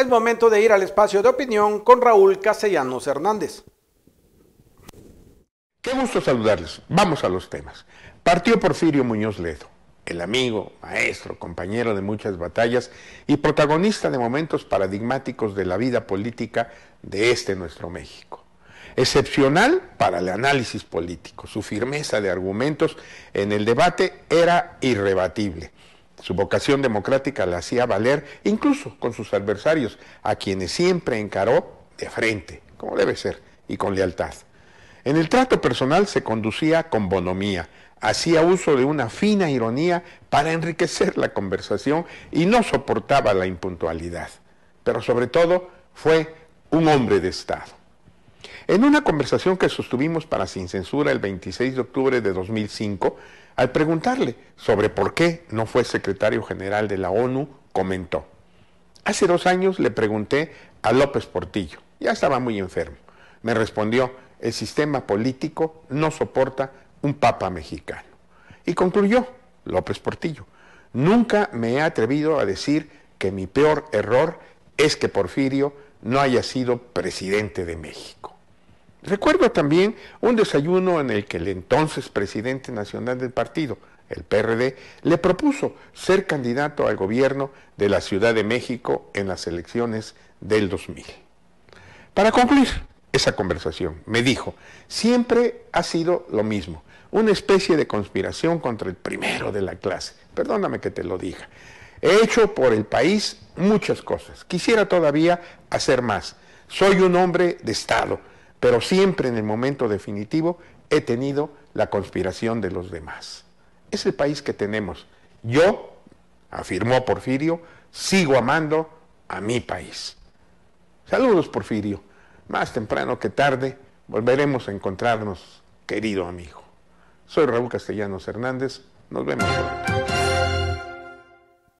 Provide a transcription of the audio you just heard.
Es momento de ir al espacio de opinión con Raúl Castellanos Hernández. Qué gusto saludarles. Vamos a los temas. Partió Porfirio Muñoz Ledo, el amigo, maestro, compañero de muchas batallas y protagonista de momentos paradigmáticos de la vida política de este nuestro México. Excepcional para el análisis político, su firmeza de argumentos en el debate era irrebatible. Su vocación democrática la hacía valer incluso con sus adversarios, a quienes siempre encaró de frente, como debe ser, y con lealtad. En el trato personal se conducía con bonomía, hacía uso de una fina ironía para enriquecer la conversación y no soportaba la impuntualidad. Pero sobre todo fue un hombre de Estado. En una conversación que sostuvimos para Sin Censura el 26 de octubre de 2005, al preguntarle sobre por qué no fue secretario general de la ONU, comentó, hace dos años le pregunté a López Portillo, ya estaba muy enfermo. Me respondió, el sistema político no soporta un papa mexicano. Y concluyó López Portillo, nunca me he atrevido a decir que mi peor error es que Porfirio no haya sido presidente de México. Recuerdo también un desayuno en el que el entonces presidente nacional del partido, el PRD, le propuso ser candidato al gobierno de la Ciudad de México en las elecciones del 2000. Para concluir esa conversación, me dijo, siempre ha sido lo mismo, una especie de conspiración contra el primero de la clase. Perdóname que te lo diga. He hecho por el país muchas cosas. Quisiera todavía hacer más. Soy un hombre de Estado pero siempre en el momento definitivo he tenido la conspiración de los demás. Es el país que tenemos. Yo, afirmó Porfirio, sigo amando a mi país. Saludos, Porfirio. Más temprano que tarde volveremos a encontrarnos, querido amigo. Soy Raúl Castellanos Hernández. Nos vemos pronto.